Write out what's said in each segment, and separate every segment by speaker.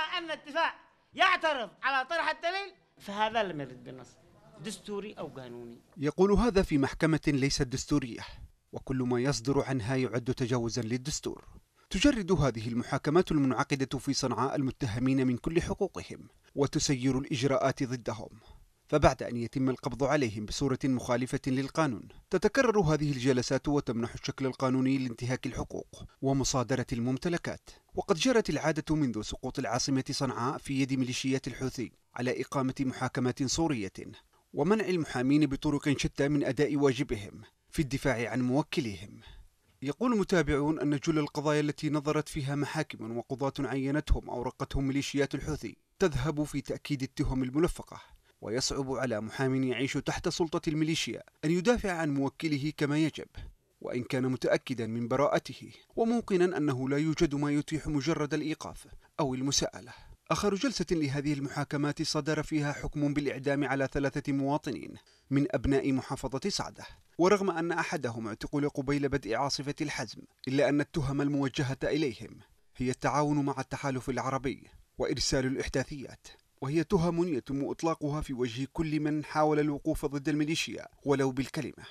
Speaker 1: أن اتفاق يعترض على طرح الدليل فهذا لم يرد بالنص دستوري أو قانوني
Speaker 2: يقول هذا في محكمة ليست دستورية وكل ما يصدر عنها يعد تجاوزا للدستور تجرد هذه المحاكمات المنعقدة في صنعاء المتهمين من كل حقوقهم وتسير الإجراءات ضدهم فبعد أن يتم القبض عليهم بصورة مخالفة للقانون تتكرر هذه الجلسات وتمنح الشكل القانوني لانتهاك الحقوق ومصادرة الممتلكات وقد جرت العادة منذ سقوط العاصمة صنعاء في يد ميليشيات الحوثي على إقامة محاكمات صورية ومنع المحامين بطرق شتى من أداء واجبهم في الدفاع عن موكليهم يقول متابعون أن جل القضايا التي نظرت فيها محاكم وقضاة عينتهم أو رقتهم ميليشيات الحوثي تذهب في تأكيد التهم الملفقة ويصعب على محام يعيش تحت سلطة الميليشيا أن يدافع عن موكله كما يجب وإن كان متأكدا من براءته وموقنا أنه لا يوجد ما يتيح مجرد الإيقاف أو المساءلة آخر جلسة لهذه المحاكمات صدر فيها حكم بالإعدام على ثلاثة مواطنين من أبناء محافظة صعدة ورغم أن أحدهم اعتقل قبيل بدء عاصفة الحزم إلا أن التهم الموجهة إليهم هي التعاون مع التحالف العربي وإرسال الإحداثيات وهي تهم يتم إطلاقها في وجه كل من حاول الوقوف ضد الميليشيا ولو بالكلمة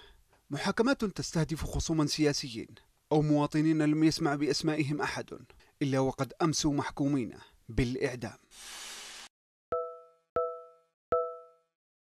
Speaker 2: محاكمات تستهدف خصوما سياسيين أو مواطنين لم يسمع بأسمائهم أحد إلا وقد أمسوا محكومين بالإعدام